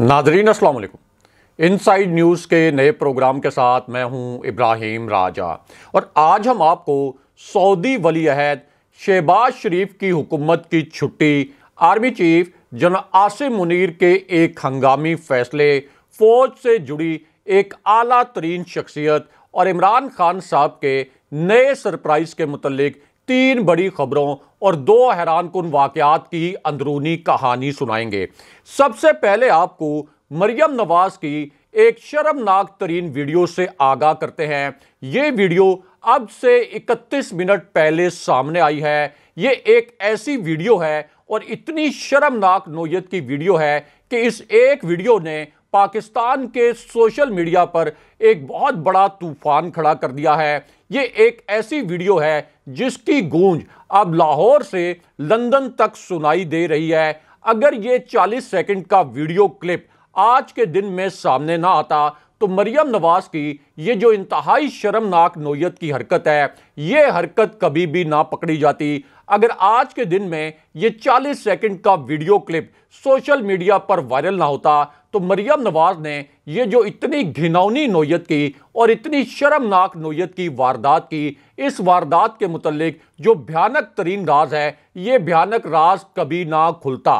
नाजरीन इन side news के नए प्रोग्राम के साथ मैं हूं इब्राहिम राजा और आज हम आपको सऊदी वली अहद शहबाज शरीफ की हुकूमत की छुट्टी आर्मी चीफ जन आसिम मुनीर के एक हंगामी फैसले फ़ौज से जुड़ी एक अली तरीन शख्सियत और इमरान खान साहब के नए सरप्राइज़ के मतलब तीन बड़ी खबरों और दो हैरान कन वाकत की अंदरूनी कहानी सुनाएंगे सबसे पहले आपको मरियम नवाज की एक शर्मनाक तरीन वीडियो से आगाह करते हैं ये वीडियो अब से 31 मिनट पहले सामने आई है ये एक ऐसी वीडियो है और इतनी शर्मनाक नोयत की वीडियो है कि इस एक वीडियो ने पाकिस्तान के सोशल मीडिया पर एक बहुत बड़ा तूफान खड़ा कर दिया है ये एक ऐसी वीडियो है जिसकी गूंज अब लाहौर से लंदन तक सुनाई दे रही है अगर ये 40 सेकंड का वीडियो क्लिप आज के दिन में सामने ना आता तो मरियम नवाज की ये जो इंतहाई शर्मनाक नोयत की हरकत है ये हरकत कभी भी ना पकड़ी जाती अगर आज के दिन में ये 40 सेकंड का वीडियो क्लिप सोशल मीडिया पर वायरल ना होता तो मरियम नवाज ने ये जो इतनी घिनौनी नोयत की और इतनी शर्मनाक नोयत की वारदात की इस वारदात के मुतलक जो भयानक तरीन राज है ये भयानक राज कभी ना खुलता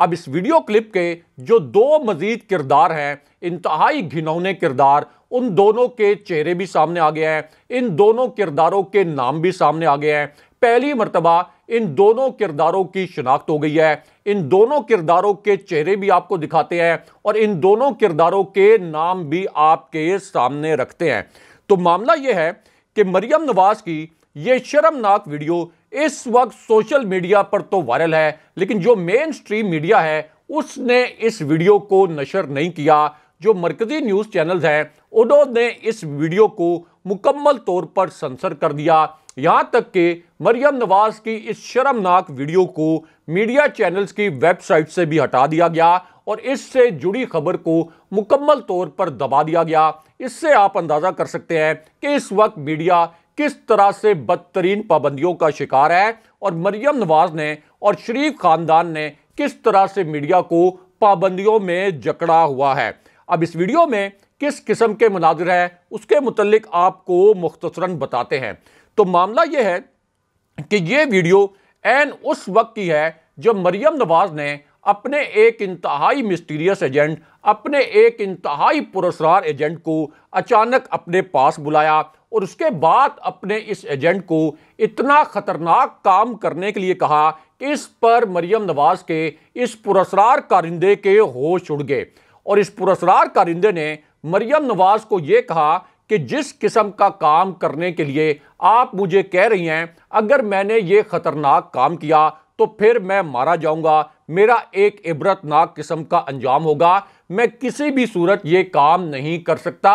अब इस वीडियो क्लिप के जो दो मजीद किरदार हैं इंतहाई घिनौने किरदार उन दोनों के चेहरे भी सामने आ गए हैं इन दोनों किरदारों के नाम भी सामने आ गए हैं पहली मरतबा इन दोनों किरदारों की शिनाख्त हो गई है इन दोनों किरदारों के चेहरे भी आपको दिखाते हैं और इन दोनों किरदारों के नाम भी आपके सामने रखते हैं तो मामला यह है कि मरियम नवाज की यह शर्मनाक वीडियो इस वक्त सोशल मीडिया पर तो वायरल है लेकिन जो मेन स्ट्रीम मीडिया है उसने इस वीडियो को नशर नहीं किया जो मरकजी न्यूज़ चैनल्स हैं उन्होंने इस वीडियो को मुकम्मल तौर पर सेंसर कर दिया यहां तक कि मरियम नवाज की इस शर्मनाक वीडियो को मीडिया चैनल्स की वेबसाइट से भी हटा दिया गया और इससे जुड़ी खबर को मुकम्मल तौर पर दबा दिया गया इससे आप अंदाज़ा कर सकते हैं कि इस वक्त मीडिया किस तरह से बदतरीन पाबंदियों का शिकार है और मरियम नवाज ने और शरीफ खानदान ने किस तरह से मीडिया को पाबंदियों में जकड़ा हुआ है अब इस वीडियो में किस किस्म के मनाजिर हैं उसके मतलब आपको मुख्तसरा बताते हैं तो मामला यह है कि ये वीडियो एन उस वक्त की है जब मरियम नवाज ने अपने एक इंतहाई मिस्टीरियस एजेंट अपने एक इंतहाई पुरस्कार एजेंट को अचानक अपने पास बुलाया और उसके बाद अपने इस एजेंट को इतना ख़तरनाक काम करने के लिए कहा कि इस पर मरियम नवाज के इस पुरस्कार कारिंदे के होश उड़ गए और इस पुरस्कार कारिंदे ने मरियम नवाज को यह कहा कि जिस किस्म का काम करने के लिए आप मुझे कह रही हैं अगर मैंने ये खतरनाक काम किया तो फिर मैं मारा जाऊंगा मेरा एक इबरतनाक किस्म का अंजाम होगा मैं किसी भी सूरत ये काम नहीं कर सकता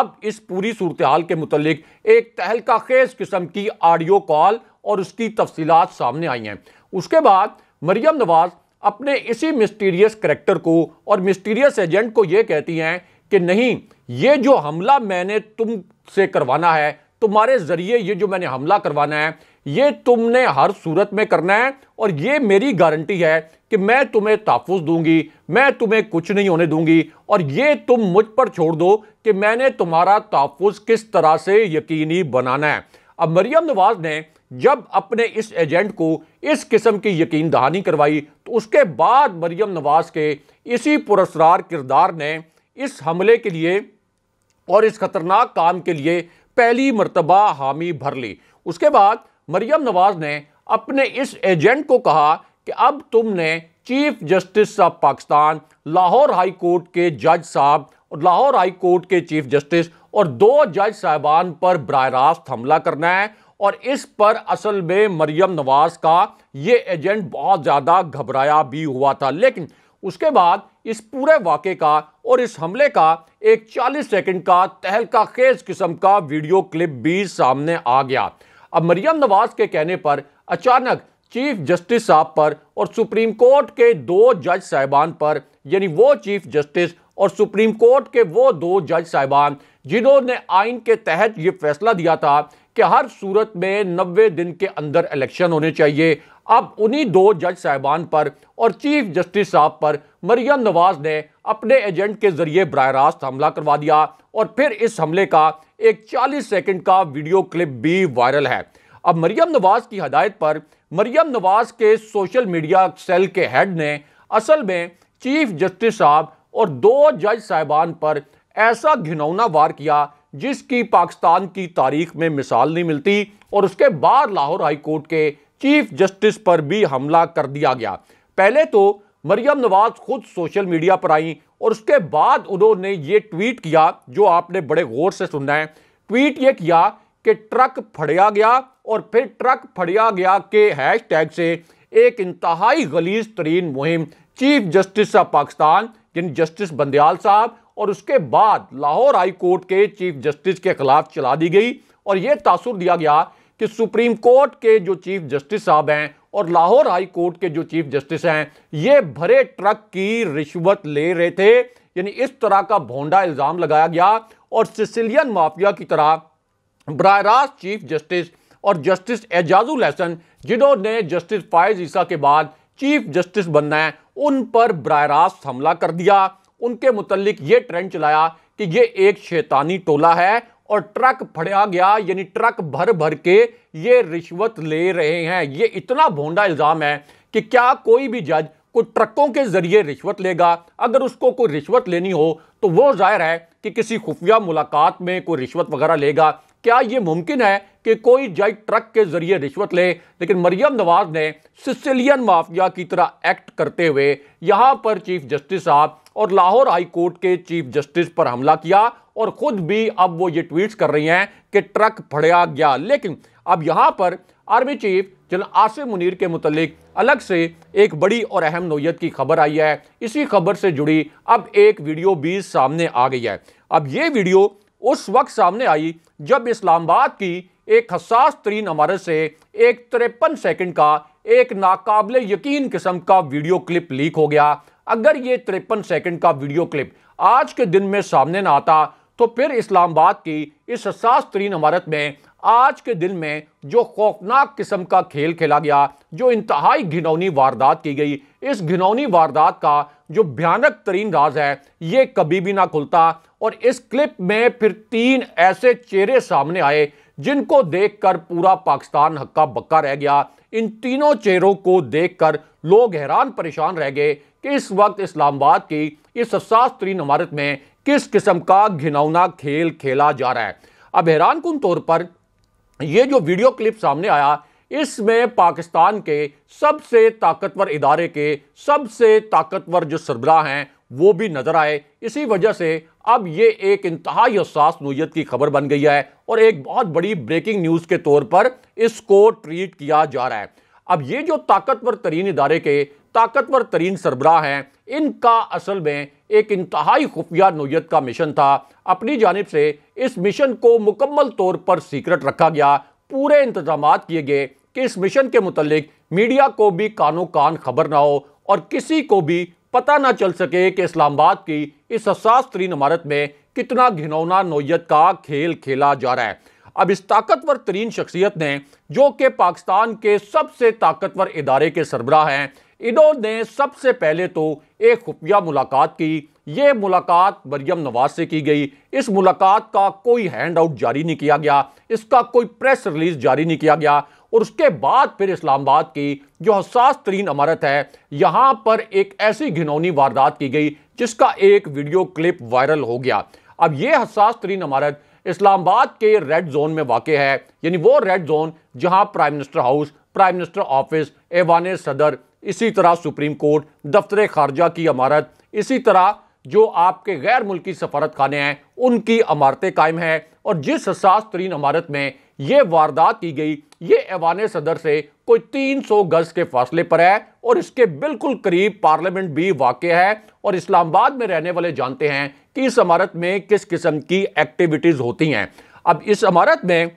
अब इस पूरी सूरत हाल के मुतलिक एक तहलका खेज किस्म की ऑडियो कॉल और उसकी तफसी सामने आई हैं उसके बाद मरियम नवाज अपने इसी मिस्टीरियस करेक्टर को और मिस्टीरियस एजेंट को ये कहती हैं कि नहीं ये जो हमला मैंने तुम से करवाना है तुम्हारे जरिए ये जो मैंने हमला करवाना है ये तुमने हर सूरत में करना है और ये मेरी गारंटी है कि मैं तुम्हें तहफ़ दूंगी मैं तुम्हें कुछ नहीं होने दूंगी और ये तुम मुझ पर छोड़ दो कि मैंने तुम्हारा तहफ़ किस तरह से यकीनी बनाना है अब मरियम नवाज़ ने जब अपने इस एजेंट को इस किस्म की यकीन दहानी करवाई तो उसके बाद मरियम नवाज़ के इसी पुरस्कार किरदार ने इस हमले के लिए और इस खतरनाक काम के लिए पहली मरतबा हामी भर ली उसके बाद मरियम नवाज ने अपने इस एजेंट को कहा कि अब तुमने chief justice of Pakistan Lahore high court के जज साहब और लाहौर हाई कोर्ट के चीफ जस्टिस और दो जज साहबान पर बर रास्त हमला करना है और इस पर असल में मरियम नवाज का ये एजेंट बहुत ज़्यादा घबराया भी हुआ था लेकिन उसके बाद इस पूरे वाक़े का और इस हमले का एक 40 सेकंड का तहलका खेज किस्म का वीडियो क्लिप भी सामने आ गया अब मरियम नवाज के कहने पर अचानक चीफ जस्टिस साहब पर और सुप्रीम कोर्ट के दो जज साहिबान पर यानी वो चीफ जस्टिस और सुप्रीम कोर्ट के वो दो जज साहिबान जिन्होंने आइन के तहत ये फैसला दिया था कि हर सूरत में नब्बे दिन के अंदर इलेक्शन होने चाहिए अब उन्हीं दो जज साहबान पर और चीफ जस्टिस साहब पर मरियम नवाज ने अपने एजेंट के जरिए बर रास्त हमला करवा दिया और फिर इस हमले का एक 40 सेकंड का वीडियो क्लिप भी वायरल है अब मरियम नवाज की हदायत पर मरियम नवाज के सोशल मीडिया सेल के हेड ने असल में चीफ जस्टिस साहब और दो जज साहिबान पर ऐसा घिनौना वार किया जिसकी पाकिस्तान की तारीख में मिसाल नहीं मिलती और उसके बाद लाहौर हाईकोर्ट के चीफ जस्टिस पर भी हमला कर दिया गया पहले तो मरियम नवाज खुद सोशल मीडिया पर आई और उसके बाद उन्होंने ये ट्वीट किया जो आपने बड़े गौर से सुनना है ट्वीट ये किया कि ट्रक फड़िया गया और फिर ट्रक फड़िया गया के हैशटैग टैग से एक इंतहाई गलीज तरीन मुहिम चीफ जस्टिस ऑफ पाकिस्तान जिन जस्टिस बंदयाल साहब और उसके बाद लाहौर हाई कोर्ट के चीफ जस्टिस के खिलाफ चला दी गई और यह तासुर दिया गया कि सुप्रीम कोर्ट के जो चीफ जस्टिस साहब हैं और लाहौर हाई कोर्ट के जो चीफ जस्टिस हैं ये भरे ट्रक की रिश्वत ले रहे थे यानी इस तरह का भोंडा इल्ज़ाम लगाया गया और सिसिलियन माफिया की तरह बर रास्त चीफ जस्टिस और जस्टिस एजाजुल हसन जिन्होंने जस्टिस फायज ईसा के बाद चीफ जस्टिस बनना है उन पर बर रास्त हमला कर दिया उनके मुतलिक ये ट्रेंड चलाया कि ये एक शैतानी टोला है और ट्रक फड़ा गया यानी ट्रक भर भर के ये रिश्वत ले रहे हैं ये इतना भोंडा इल्ज़ाम है कि क्या कोई भी जज को ट्रकों के ज़रिए रिश्वत लेगा अगर उसको कोई रिश्वत लेनी हो तो वो जाहिर है कि किसी खुफिया मुलाकात में कोई रिश्वत वगैरह लेगा क्या ये मुमकिन है कि कोई जज ट्रक के जरिए रिश्वत ले लेकिन मरियम नवाज ने सिसिलियन माफिया की तरह एक्ट करते हुए यहां पर चीफ जस्टिस साहब और लाहौर हाई कोर्ट के चीफ जस्टिस पर हमला किया और खुद भी अब वो ये ट्वीट्स कर रही हैं कि ट्रक फड़ा गया लेकिन अब यहां पर army chief general Asim Munir के मुतलिक अलग से एक बड़ी और अहम नोयत की खबर आई है इसी खबर से जुड़ी अब एक वीडियो भी सामने आ गई है अब ये वीडियो उस वक्त सामने आई जब इस्लामाबाद की एक हसास तरीन इमारत से एक तिरपन सेकंड का एक नाकबले यकीन किस्म का वीडियो क्लिप लीक हो गया अगर ये तिरपन सेकंड का वीडियो क्लिप आज के दिन में सामने ना आता तो फिर इस्लामाबाद की इस हसास तरीन इमारत में आज के दिन में जो खौफनाक किस्म का खेल खेला गया जो इंतहाई घिनौनी वारदात की गई इस घिनौनी वारदात का जो भयानक तरीन राज है ये कभी भी ना खुलता और इस क्लिप में फिर तीन ऐसे चेहरे सामने आए जिनको देखकर पूरा पाकिस्तान हक्का बक्का रह गया इन तीनों चेहरों को देखकर लोग हैरान परेशान रह गए कि इस वक्त इस्लामाबाद की इस हसास तरीन इमारत में किस किस्म का घिनौना खेल खेला जा रहा है अब हैरान कन तौर पर ये जो वीडियो क्लिप सामने आया इसमें पाकिस्तान के सबसे ताकतवर इदारे के सबसे ताकतवर जो सरबराह हैं वो भी नज़र आए इसी वजह से अब ये एक इंतहाई असास नोयत की खबर बन गई है और एक बहुत बड़ी ब्रेकिंग न्यूज़ के तौर पर इसको ट्रीट किया जा रहा है अब ये जो ताकतवर तरीन इदारे के ताकतवर तरीन सरबराह हैं इनका असल में एक इंतहाई खुफिया नोयत का मिशन था अपनी जानब से इस मिशन को मुकम्मल तौर पर सीक्रेट रखा गया पूरे इंतजाम किए गए कि इस मिशन के मतलब मीडिया को भी कानो कान खबर ना हो और किसी को भी पता ना चल सके कि इस्लामाबाद की इस हसास तरीन इमारत में कितना घिनौना नोयत का खेल खेला जा रहा है अब इस ताकतवर तरीन शख्सियत ने जो कि पाकिस्तान के सबसे ताकतवर इदारे के सरबराह हैं इन्होंने सबसे पहले तो एक खुफिया मुलाकात की ये मुलाकात मरियम नवाज से की गई इस मुलाकात का कोई हैंड आउट जारी नहीं किया गया इसका कोई प्रेस रिलीज जारी नहीं किया गया और उसके बाद फिर इस्लामाबाद की जो हसास तरीन अमारत है यहाँ पर एक ऐसी घिनौनी वारदात की गई जिसका एक वीडियो क्लिप वायरल हो गया अब ये हसास तरीन अमारत इस्लामाबाद के रेड जोन में वाक़ है यानी वो रेड जोन जहां prime minister house prime minister office Aiwan Sadr इसी तरह सुप्रीम कोर्ट दफ्तर खारजा की इमारत इसी तरह जो आपके गैर मुल्की सफारत खाने हैं उनकी इमारतें कायम हैं और जिस हसास तरीन इमारत में ये वारदात की गई ये ऐवान सदर से कोई तीन सौ गज़ के फासले पर है और इसके बिल्कुल करीब पार्लियामेंट भी वाक़ है और इस्लामाबाद में रहने वाले जानते हैं कि इस इमारत में किस किस्म की एक्टिविटीज़ होती हैं अब इस इमारत में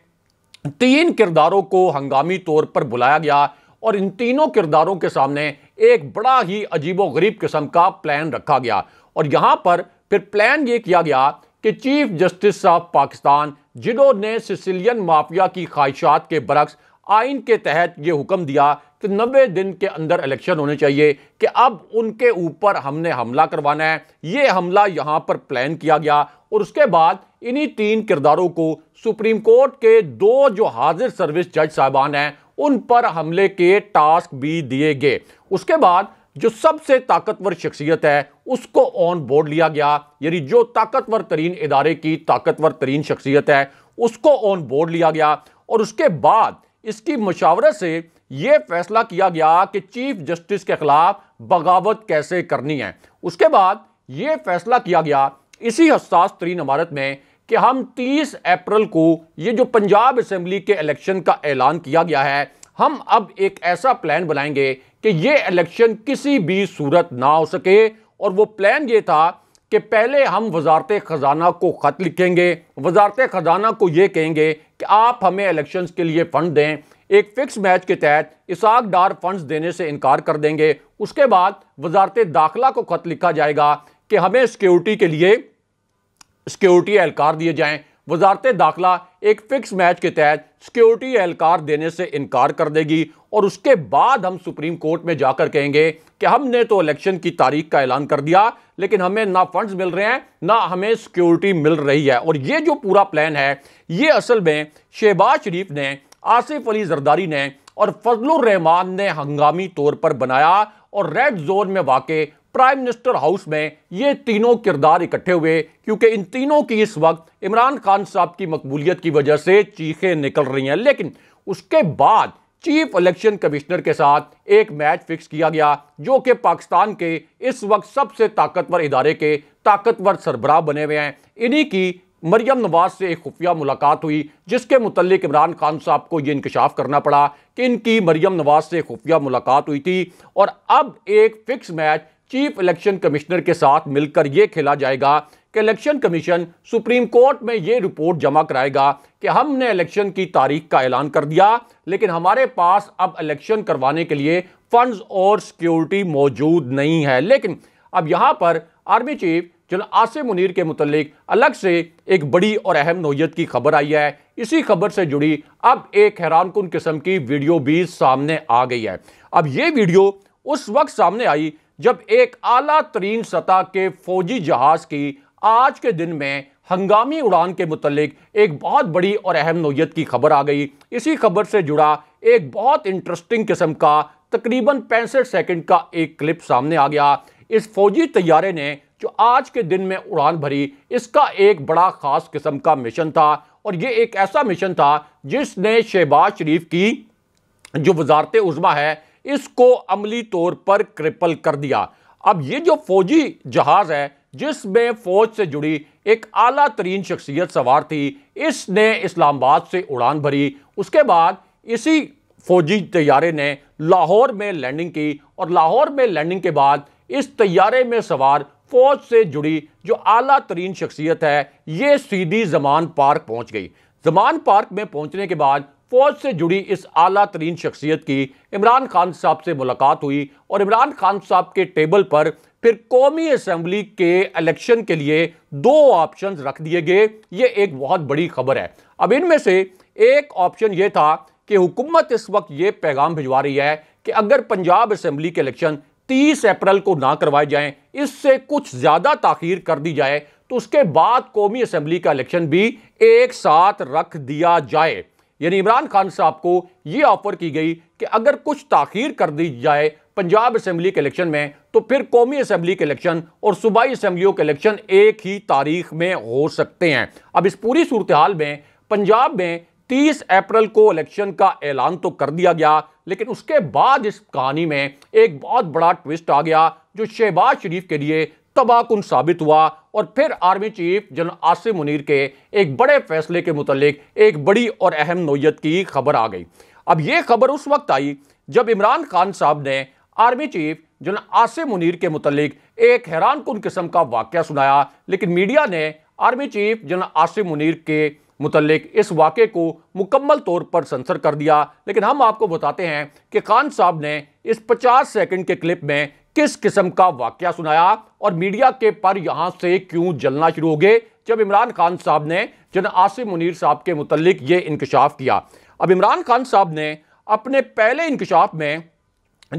तीन किरदारों को हंगामी तौर पर बुलाया गया और इन तीनों किरदारों के सामने एक बड़ा ही अजीब गरीब किस्म का प्लान रखा गया और यहाँ पर फिर प्लान ये किया गया कि चीफ जस्टिस ऑफ पाकिस्तान जिन्होंने सिसिलियन माफिया की ख्वाहिशात के बरक्स आइन के तहत ये हुक्म दिया तो नब्बे दिन के अंदर इलेक्शन होने चाहिए कि अब उनके ऊपर हमने हमला करवाना है ये हमला यहाँ पर प्लान किया गया और उसके बाद इन्हीं तीन किरदारों को सुप्रीम कोर्ट के दो जो हाजिर सर्विस जज साहबान हैं उन पर हमले के टास्क भी दिए गए उसके बाद जो सबसे ताकतवर शख्सियत है उसको ऑन बोर्ड लिया गया यानी जो ताकतवर तरीन इदारे की ताकतवर तरीन शख्सियत है उसको ऑन बोर्ड लिया गया और उसके बाद इसकी मशावरत से यह फैसला किया गया कि चीफ जस्टिस के खिलाफ बगावत कैसे करनी है उसके बाद यह फैसला किया गया इसी हसास तरीन इमारत में कि हम 30 अप्रैल को ये जो पंजाब असम्बली के इलेक्शन का ऐलान किया गया है हम अब एक ऐसा प्लान बनाएंगे कि ये इलेक्शन किसी भी सूरत ना हो सके और वो प्लान ये था कि पहले हम वजारत ख़जाना को ख़त लिखेंगे वजारत ख़जाना को ये कहेंगे कि आप हमें इलेक्शंस के लिए फ़ंड दें एक फिक्स मैच के तहत इसाक डार फंड्स देने से इनकार कर देंगे उसके बाद वजारत दाखिला को खत लिखा जाएगा कि हमें सिक्योरिटी के लिए सिक्योरिटी एहलकार दिए जाएँ वजारत दाखिला एक फिक्स मैच के तहत सिक्योरिटी एहलकार देने से इनकार कर देगी और उसके बाद हम सुप्रीम कोर्ट में जाकर कहेंगे कि हमने तो इलेक्शन की तारीख का ऐलान कर दिया लेकिन हमें ना फंड्स मिल रहे हैं ना हमें सिक्योरिटी मिल रही है और ये जो पूरा प्लान है ये असल में शहबाज शरीफ ने आसिफ अली जरदारी ने और फजलान ने हंगामी तौर पर बनाया और रेड जोन में वाकई प्राइम मिनिस्टर हाउस में ये तीनों किरदार इकट्ठे हुए क्योंकि इन तीनों की इस वक्त इमरान खान साहब की मकबूलियत की वजह से चीखें निकल रही हैं लेकिन उसके बाद चीफ इलेक्शन कमिश्नर के साथ एक मैच फिक्स किया गया जो कि पाकिस्तान के इस वक्त सबसे ताकतवर इदारे के ताकतवर सरबराह बने हुए हैं इन्हीं की मरियम नवाज से एक खुफिया मुलाकात हुई जिसके मुतलिक इमरान खान साहब को ये इंकशाफ करना पड़ा कि इनकी मरियम नवाज से खुफिया मुलाकात हुई थी और अब एक fix match chief election commissioner के साथ मिलकर यह खेला जाएगा कि इलेक्शन कमीशन सुप्रीम कोर्ट में ये रिपोर्ट जमा कराएगा कि हमने इलेक्शन की तारीख का ऐलान कर दिया लेकिन हमारे पास अब इलेक्शन करवाने के लिए फंड्स और सिक्योरिटी मौजूद नहीं है लेकिन अब यहाँ पर army chief general Asim Munir के मुतलिक अलग से एक बड़ी और अहम नोयत की खबर आई है इसी खबर से जुड़ी अब एक हैरानकुन किस्म की वीडियो भी सामने आ गई है अब ये वीडियो उस वक्त सामने आई जब एक आला तरीन सतह के फौजी जहाज की आज के दिन में हंगामी उड़ान के मुतलिक एक बहुत बड़ी और अहम नोयत की खबर आ गई इसी खबर से जुड़ा एक बहुत इंटरेस्टिंग किस्म का तकरीबन पैंसठ सेकंड का एक क्लिप सामने आ गया इस फौजी तैयारे ने जो आज के दिन में उड़ान भरी इसका एक बड़ा ख़ास किस्म का मिशन था और ये एक ऐसा मिशन था जिसने शहबाज शरीफ की जो वजारत उजमा है इसको अमली तौर पर क्रिपल कर दिया अब ये जो फौजी जहाज़ है जिसमें फौज से जुड़ी एक आला तरीन शख्सियत सवार थी इसने इस्लामाबाद से उड़ान भरी उसके बाद इसी फौजी तैयारे ने लाहौर में लैंडिंग की और लाहौर में लैंडिंग के बाद इस तैयारे में सवार फौज से जुड़ी जो आला तरीन शख्सियत है ये सीधी जमान पार्क पहुंच गई जमान पार्क में पहुंचने के बाद फौज से जुड़ी इस आला तरीन शख्सियत की इमरान खान साहब से मुलाकात हुई और इमरान खान साहब के टेबल पर फिर कौमी असम्बली के इलेक्शन के लिए दो ऑप्शन रख दिए गए ये एक बहुत बड़ी खबर है अब इनमें से एक ऑप्शन ये था कि हुकूमत इस वक्त ये पैगाम भिजवा रही है कि अगर पंजाब असम्बली के इलेक्शन 30 अप्रैल को ना करवाए जाएं इससे कुछ ज़्यादा ताखीर कर दी जाए तो उसके बाद कौमी असम्बली का इलेक्शन भी एक साथ रख दिया जाए यानी इमरान खान साहब को ये ऑफर की गई कि अगर कुछ ताखीर कर दी जाए पंजाब असम्बली के इलेक्शन में तो फिर कौमी असम्बली के इलेक्शन और सूबाई असम्बलियों के इलेक्शन एक ही तारीख में हो सकते हैं अब इस पूरी सूरत हाल में पंजाब में 30 अप्रैल को इलेक्शन का ऐलान तो कर दिया गया लेकिन उसके बाद इस कहानी में एक बहुत बड़ा ट्विस्ट आ गया जो शहबाज शरीफ के लिए तबाहकुन साबित हुआ और फिर army chief general Asim Munir के एक बड़े फैसले के मुतलिक एक बड़ी और अहम नोयत की खबर आ गई अब ये खबर उस वक्त आई जब इमरान खान साहब ने army chief general Asim Munir के मुतलिक एक हैरान कन किस्म का वाक्य सुनाया लेकिन मीडिया ने army chief general Asim Munir के मुतलक इस वाक़े को मुकम्मल तौर पर सेंसर कर दिया लेकिन हम आपको बताते हैं कि खान साहब ने इस 50 सेकंड के क्लिप में किस किस्म का वाक़ सुनाया और मीडिया के पर यहाँ से क्यों जलना शुरू हो गए जब इमरान खान साहब ने जन आसिम मुनीर साहब के मुतलक ये इंकशाफ किया अब इमरान खान साहब ने अपने पहले इंकशाफ में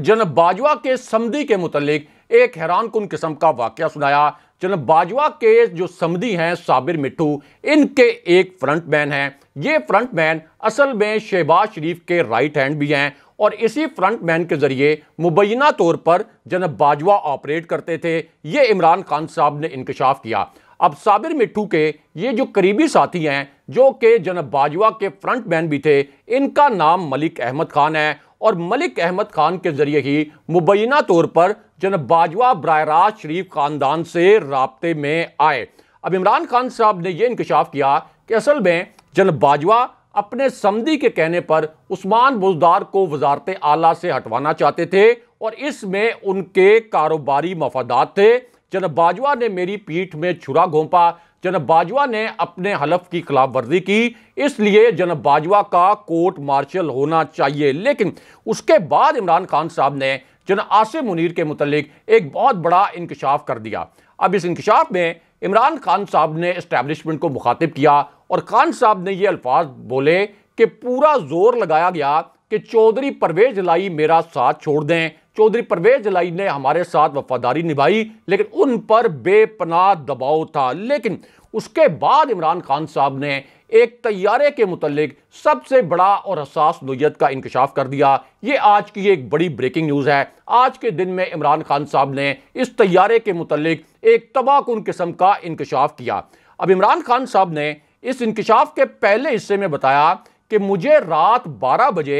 जन बाजवा के समदी के मुतलक एक हैरान कन किस्म का वाक़ सुनाया चलो बाजवा के जो समदी हैं साबिर मिट्टू इनके एक फ्रंट मैन हैं ये फ्रंट मैन असल में शहबाज शरीफ के राइट हैंड भी हैं और इसी फ्रंट मैन के ज़रिए मुबैना तौर पर जनब बाजवा ऑपरेट करते थे ये इमरान खान साहब ने इंकशाफ किया अब साबिर मिट्टू के ये जो करीबी साथी हैं जो कि जनब बाजवा के फ्रंट मैन भी थे इनका नाम मलिक अहमद खान है और मलिक अहमद खान के ज़रिए ही मुबैना तौर पर जन बाजवा ब्रायराज शरीफ ख़ानदान से रबते में आए अब इमरान खान साहब ने यह इंकशाफ किया कि असल में जन बाजवा अपने समदी के कहने पर उस्मान बुजदार को वजारत आला से हटवाना चाहते थे और इसमें उनके कारोबारी मफादात थे जन बाजवा ने मेरी पीठ में छुरा घोंपा जन बाजवा ने अपने हलफ की खिलाफ वर्जी की इसलिए जन बाजवा का कोर्ट मार्शल होना चाहिए लेकिन उसके बाद इमरान खान साहब ने जना आसिम मुनीर के मतलब एक बहुत बड़ा इंकशाफ कर दिया अब इस इंकशाफ में इमरान खान साहब ने इस्टेबलिशमेंट को मुखातिब किया और खान साहब ने ये अल्फाज बोले कि पूरा जोर लगाया गया कि चौधरी परवेज लाई मेरा साथ छोड़ दें चौधरी परवेज लाई ने हमारे साथ वफादारी निभाई लेकिन उन पर बेपनाह दबाव था लेकिन उसके बाद इमरान खान साहब ने एक तैयारे के मुतलिक सबसे बड़ा और हसास नोयत का इंकशाफ कर दिया ये आज की एक बड़ी ब्रेकिंग न्यूज़ है आज के दिन में इमरान खान साहब ने इस तैयारे के मुतलिक एक तबाहकुन किस्म का इंकशाफ किया अब इमरान खान साहब ने इस इंकशाफ के पहले हिस्से में बताया कि मुझे रात 12 बजे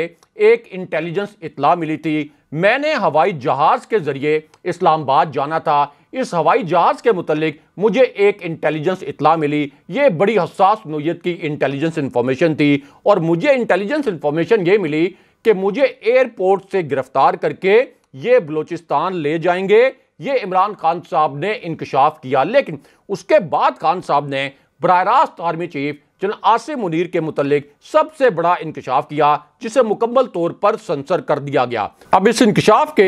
एक इंटेलिजेंस इतला मिली थी मैंने हवाई जहाज़ के ज़रिए इस्लामाबाद जाना था इस हवाई जहाज़ के मतलब मुझे एक इंटेलिजेंस इतला मिली ये बड़ी हसास नोयत की इंटेलिजेंस इन्फॉर्मेशन थी और मुझे इंटेलिजेंस इन्फॉर्मेशन ये मिली कि मुझे एयरपोर्ट से गिरफ्तार करके ये बलूचिस्तान ले जाएंगे ये इमरान खान साहब ने इंकशाफ किया लेकिन उसके बाद खान साहब ने बर रास्त army chief general Asim Munir के मुतलिक सबसे बड़ा इंकशाफ किया जिसे मुकम्मल तौर पर सेंसर कर दिया गया अब इस इंकशाफ के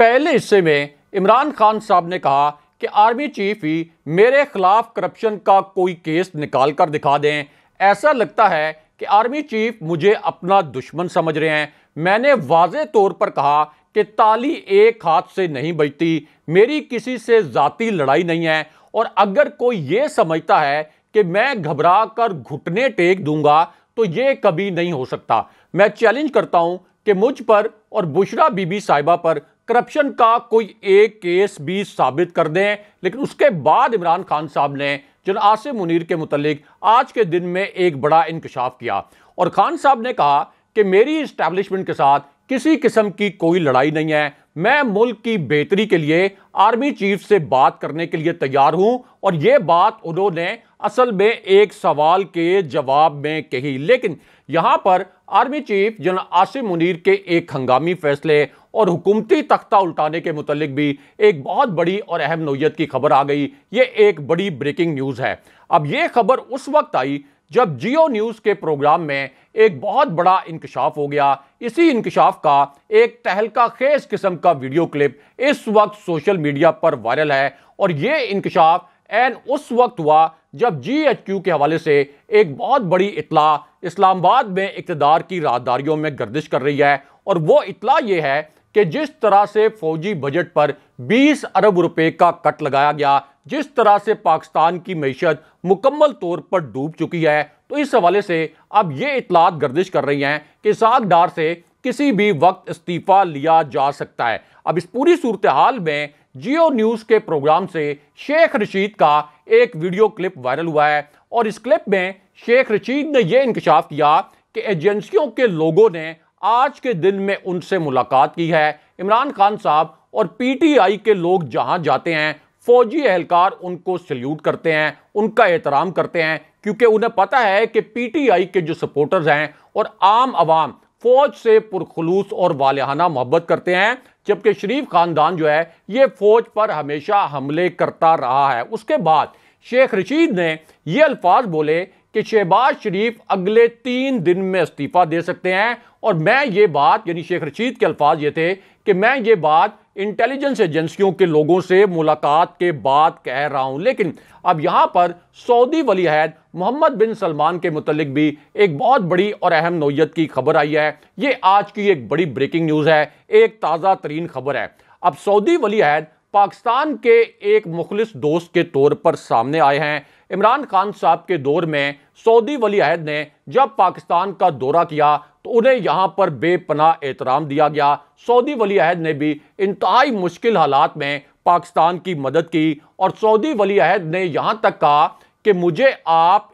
पहले हिस्से में इमरान खान साहब ने कहा कि आर्मी चीफ ही मेरे खिलाफ करप्शन का कोई केस निकाल कर दिखा दें ऐसा लगता है कि आर्मी चीफ मुझे अपना दुश्मन समझ रहे हैं मैंने वाज तौर पर कहा कि ताली एक हाथ से नहीं बजती मेरी किसी से ज़ाती लड़ाई नहीं है और अगर कोई ये समझता है कि मैं घबरा कर घुटने टेक दूंगा तो ये कभी नहीं हो सकता मैं चैलेंज करता हूं कि मुझ पर और बुशरा बीबी साहिबा पर करप्शन का कोई एक केस भी साबित कर दें लेकिन उसके बाद इमरान खान साहब ने जन आसिम मुनीर के मुतलिक आज के दिन में एक बड़ा इंकशाफ किया और खान साहब ने कहा कि मेरी इस्टेब्लिशमेंट के साथ किसी किस्म की कोई लड़ाई नहीं है मैं मुल्क की बेहतरी के लिए आर्मी चीफ से बात करने के लिए तैयार हूं और ये बात उन्होंने असल में एक सवाल के जवाब में कही लेकिन यहां पर army chief general Asim Munir के एक हंगामी फैसले और हुकूमती तख्ता उल्टाने के मुतलिक भी एक बहुत बड़ी और अहम नोयत की खबर आ गई ये एक बड़ी ब्रेकिंग न्यूज़ है अब ये खबर उस वक्त आई जब जियो न्यूज़ के प्रोग्राम में एक बहुत बड़ा इंकशाफ हो गया इसी इंकशाफ का एक तहलका खेज किस्म का वीडियो क्लिप इस वक्त सोशल मीडिया पर वायरल है और ये इंकशाफ एन उस वक्त हुआ जब जी एच क्यू के हवाले से एक बहुत बड़ी इतला इस्लामाबाद में इकतदार की राहदारियों में गर्दिश कर रही है और वो इतला ये है कि जिस तरह से फौजी बजट पर 20 अरब रुपए का कट लगाया गया जिस तरह से पाकिस्तान की मीशत मुकम्मल तौर पर डूब चुकी है तो इस हवाले से अब ये इतलात गर्दिश कर रही हैं कि साग डार से किसी भी वक्त इस्तीफ़ा लिया जा सकता है अब इस पूरी सूरत हाल में जियो न्यूज़ के प्रोग्राम से शेख रशीद का एक वीडियो क्लिप वायरल हुआ है और इस क्लिप में शेख रशीद ने यह इंकशाफ किया कि एजेंसियों के लोगों ने आज के दिन में उनसे मुलाकात की है इमरान खान साहब और पीटीआई के लोग जहां जाते हैं फौजी एहलकार उनको सल्यूट करते हैं उनका एहतराम करते हैं क्योंकि उन्हें पता है कि पीटीआई के जो सपोर्टर्स हैं और आम आवाम फौज से पुरखलूस और वालहाना मोहब्बत करते हैं जबकि शरीफ खानदान जो है ये फौज पर हमेशा हमले करता रहा है उसके बाद शेख रशीद ने ये अल्फाज बोले कि शहबाज शरीफ अगले तीन दिन में इस्तीफ़ा दे सकते हैं और मैं ये बात यानी शेख रशीद के अल्फाज ये थे कि मैं ये बात इंटेलिजेंस एजेंसियों के लोगों से मुलाकात के बाद कह रहा हूं लेकिन अब यहां पर सऊदी वली अहद मोहम्मद बिन सलमान के मुतलिक भी एक बहुत बड़ी और अहम नोयत की खबर आई है ये आज की एक बड़ी ब्रेकिंग न्यूज़ है एक ताज़ा तरीन खबर है अब सऊदी वली अहद पाकिस्तान के एक मुखलिस दोस्त के तौर पर सामने आए हैं इमरान खान साहब के दौर में सऊदी वली अहद ने जब पाकिस्तान का दौरा किया तो उन्हें यहाँ पर बेपना एहतराम दिया गया सऊदी वली अहद ने भी इंतहाई मुश्किल हालात में पाकिस्तान की मदद की और सऊदी वली अहद ने यहाँ तक कहा कि मुझे आप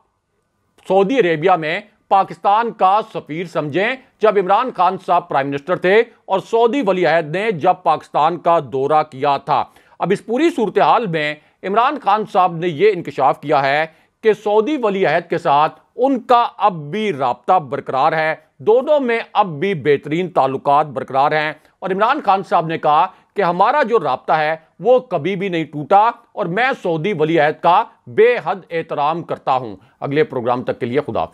सऊदी अरेबिया में पाकिस्तान का सफीर समझें जब इमरान खान साहब प्राइम मिनिस्टर थे और सऊदी वली अहद ने जब पाकिस्तान का दौरा किया था अब इस पूरी सूरत हाल में इमरान खान साहब ने यह इंकशाफ किया है कि सऊदी वली अहद के साथ उनका अब भी रबता बरकरार है दोनों में अब भी बेहतरीन ताल्लुक बरकरार हैं और इमरान खान साहब ने कहा कि हमारा जो रबता है वो कभी भी नहीं टूटा और मैं सऊदी वली अहद का बेहद एहतराम करता हूँ अगले प्रोग्राम तक के लिए खुदाफि